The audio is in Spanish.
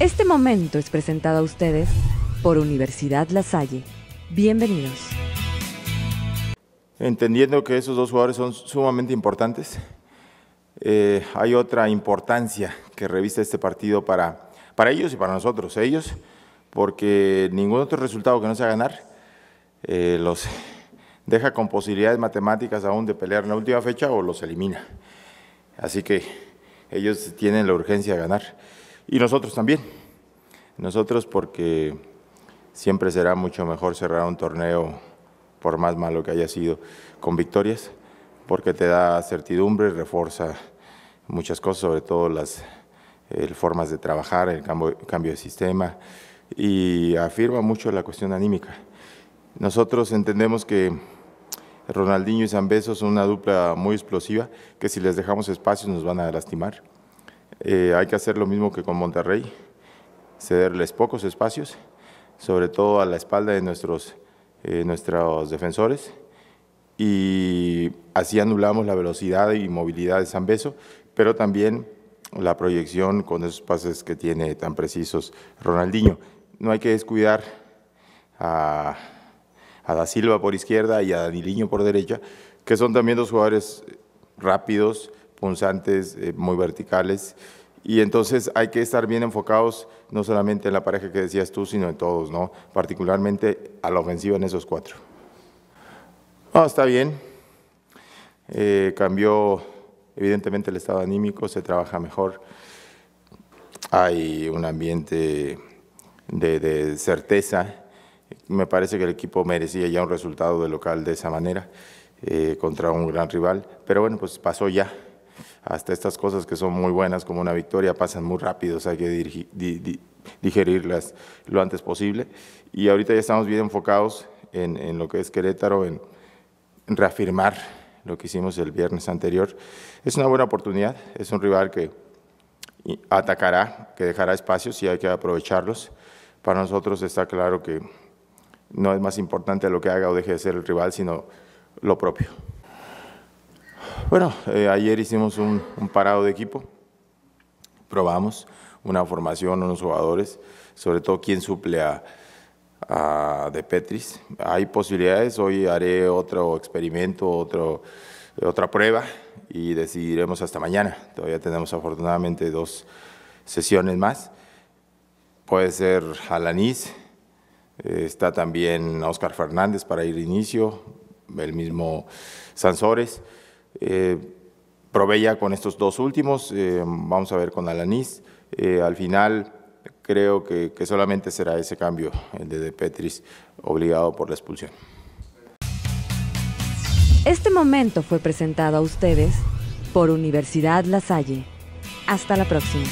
Este momento es presentado a ustedes por Universidad La Salle. Bienvenidos. Entendiendo que esos dos jugadores son sumamente importantes, eh, hay otra importancia que revista este partido para, ellos y para nosotros, ellos, porque ningún otro resultado que no sea ganar eh, los deja con posibilidades matemáticas aún de pelear en la última fecha o los elimina. Así que ellos tienen la urgencia de ganar. Y nosotros también. Nosotros porque siempre será mucho mejor cerrar un torneo, por más malo que haya sido, con victorias, porque te da certidumbre, refuerza muchas cosas, sobre todo las formas de trabajar, el cambio, de sistema, y afirma mucho la cuestión anímica. Nosotros entendemos que Ronaldinho y San Beso son una dupla muy explosiva, que si les dejamos espacio nos van a lastimar. Eh, hay que hacer lo mismo que con Monterrey, cederles pocos espacios, sobre todo a la espalda de nuestros, eh, nuestros defensores, y así anulamos la velocidad y movilidad de San Beso, pero también la proyección con esos pases que tiene tan precisos Ronaldinho. No hay que descuidar a, a Da Silva por izquierda y a Daniliño por derecha, que son también dos jugadores rápidos, punzantes, eh, muy verticales. Y entonces hay que estar bien enfocados, no solamente en la pareja que decías tú, sino en todos, ¿no? Particularmente a la ofensiva en esos cuatro. está bien. Eh, cambió, evidentemente, el estado anímico, se trabaja mejor. Hay un ambiente de, certeza. Me parece que el equipo merecía ya un resultado de local de esa manera, eh, contra un gran rival. Pero bueno, pues pasó ya hasta estas cosas que son muy buenas como una victoria pasan muy rápido, hay que digerirlas lo antes posible. Y ahorita ya estamos bien enfocados en, lo que es Querétaro, en reafirmar lo que hicimos el viernes anterior. Es una buena oportunidad, es un rival que atacará, que dejará espacios y hay que aprovecharlos. Para nosotros está claro que no es más importante lo que haga o deje de ser el rival, sino lo propio. Bueno, eh, ayer hicimos un, parado de equipo, probamos una formación, unos jugadores, sobre todo quién suple a, De Petris. Hay posibilidades, hoy haré otro experimento, otro, otra prueba y decidiremos hasta mañana. Todavía tenemos afortunadamente dos sesiones más. Puede ser Alanis. Eh, está también Oscar Fernández para ir inicio, el mismo Sansores. Eh, ya con estos dos últimos, eh, vamos a ver con Alanis. Eh, al final creo que, solamente será ese cambio, el de, de Petris, obligado por la expulsión. Este momento fue presentado a ustedes por Universidad La Salle. Hasta la próxima.